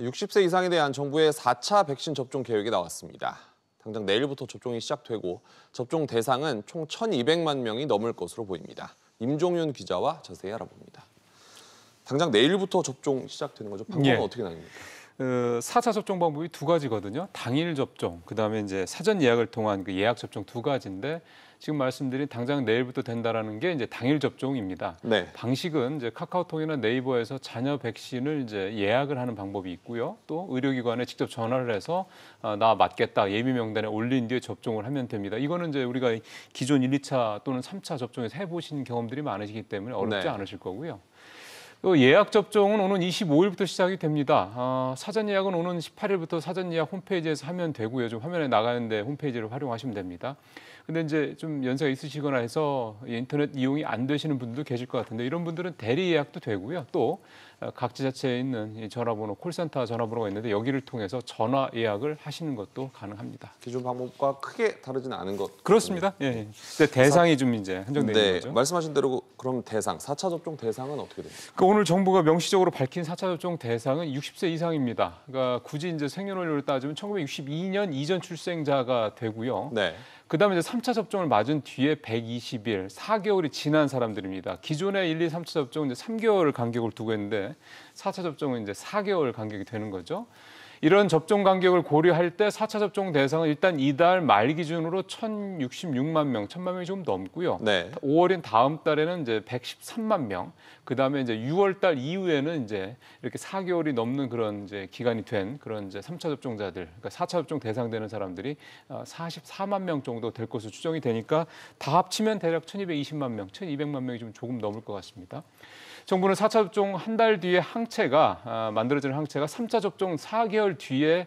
60세 이상에 대한 정부의 4차 백신 접종 계획이 나왔습니다. 당장 내일부터 접종이 시작되고 접종 대상은 총 1,200만 명이 넘을 것으로 보입니다. 임종윤 기자와 자세히 알아봅니다. 당장 내일부터 접종 시작되는 거죠? 방법은 예. 어떻게 나뉩니까? 그 어, 4차 접종 방법이 두 가지거든요. 당일 접종, 그다음에 이제 사전 예약을 통한 그 예약 접종 두 가지인데 지금 말씀드린 당장 내일부터 된다라는 게 이제 당일 접종입니다. 네. 방식은 이제 카카오톡이나 네이버에서 자녀 백신을 이제 예약을 하는 방법이 있고요. 또 의료기관에 직접 전화를 해서 아, 나 맞겠다 예비 명단에 올린 뒤에 접종을 하면 됩니다. 이거는 이제 우리가 기존 1, 2차 또는 3차 접종에서 해보신 경험들이 많으시기 때문에 어렵지 네. 않으실 거고요. 예약 접종은 오는 25일부터 시작이 됩니다. 아, 사전 예약은 오는 18일부터 사전 예약 홈페이지에서 하면 되고요. 좀 화면에 나가는데 홈페이지를 활용하시면 됩니다. 근데 이제 좀 연세가 있으시거나 해서 인터넷 이용이 안 되시는 분들도 계실 것 같은데 이런 분들은 대리 예약도 되고요. 또각 어, 지자체에 있는 전화번호, 콜센터 전화번호가 있는데 여기를 통해서 전화 예약을 하시는 것도 가능합니다. 기존 방법과 크게 다르진 않은 것 그렇습니다. 예. 네. 대상이 좀 이제 한정되는 네. 거죠. 말씀하신 대로 그럼 대상, 4차 접종 대상은 어떻게 됩니까? 그 오늘 정부가 명시적으로 밝힌 4차 접종 대상은 60세 이상입니다. 그러니까 굳이 이제 생년월일로 따지면 1962년 이전 출생자가 되고요. 네. 그다음에 이제 3차 접종을 맞은 뒤에 120일, 4개월이 지난 사람들입니다. 기존의 1, 2, 3차 접종은 이제 3개월 간격을 두고 있는데 4차 접종은 이제 4개월 간격이 되는 거죠. 이런 접종 간격을 고려할 때 4차 접종 대상은 일단 이달 말 기준으로 1,066만 명, 1,000만 명이 좀 넘고요. 네. 5월인 다음 달에는 이제 113만 명. 그다음에 이제 6월 달 이후에는 이제 이렇게 4개월이 넘는 그런 이제 기간이 된 그런 이제 3차 접종자들, 그러니까 4차 접종 대상되는 사람들이 44만 어, 명 정도 될 것으로 추정이 되니까 다 합치면 대략 1,220만 명, 1,200만 명이 좀 조금 넘을 것 같습니다. 정부는 4차 접종 한 달 뒤에 항체가 아, 만들어지는 항체가 3차 접종 4개월 뒤에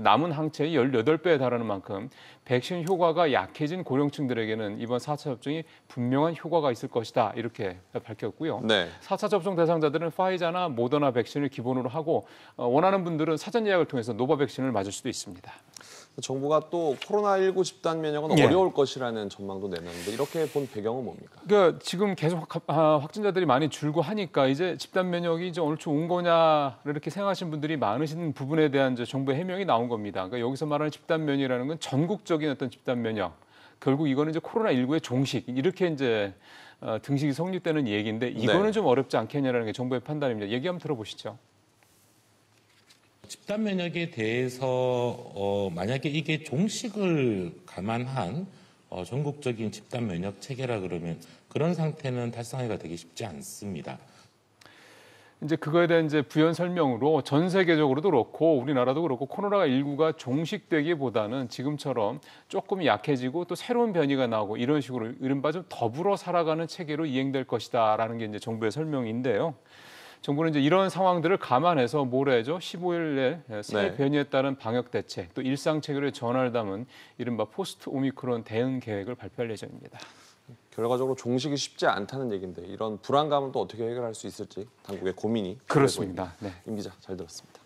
남은 항체의 18배에 달하는 만큼 백신 효과가 약해진 고령층들에게는 이번 4차 접종이 분명한 효과가 있을 것이다 이렇게 밝혔고요. 네. 4차 접종 대상자들은 화이자나 모더나 백신을 기본으로 하고 어, 원하는 분들은 사전 예약을 통해서 노바 백신을 맞을 수도 있습니다. 정부가 또 코로나19 집단 면역은 예. 어려울 것이라는 전망도 내놨는데 이렇게 본 배경은 뭡니까? 그러니까 지금 계속 확, 아, 진자들이 많이 줄고 하니까 이제 집단 면역이 이제 어느 쪽온 거냐를 이렇게 생각하시는 분들이 많으신 부분에 대한 이제 정부의 해명이 나온 겁니다. 그러니까 여기서 말하는 집단 면역이라는 건 전국적인 어떤 집단 면역. 결국 이거는 이제 코로나19의 종식 이렇게 이제 어, 등식이 성립되는 얘기인데 이거는 네. 좀 어렵지 않겠냐라는 게 정부의 판단입니다. 얘기 한번 들어보시죠. 집단 면역에 대해서 어, 만약에 이게 종식을 감안한 어, 전국적인 집단 면역 체계라 그러면 그런 상태는 달성하기가 되게 쉽지 않습니다. 이제 그거에 대한 이제 부연 설명으로 전 세계적으로도 그렇고 우리나라도 그렇고 코로나 19가 종식되기보다는 지금처럼 조금 약해지고 또 새로운 변이가 나오고 이런 식으로 이른바 좀 더불어 살아가는 체계로 이행될 것이다라는 게 이제 정부의 설명인데요. 정부는 이제 이런 상황들을 감안해서 모레죠 15일에 새 네. 변이에 따른 방역 대책 또 일상 체계의 전환을 담은 이른바 포스트 오미크론 대응 계획을 발표할 예정입니다. 결과적으로 종식이 쉽지 않다는 얘기인데 이런 불안감은 또 어떻게 해결할 수 있을지 당국의 고민이 그렇습니다. 네. 임 기자 잘 들었습니다.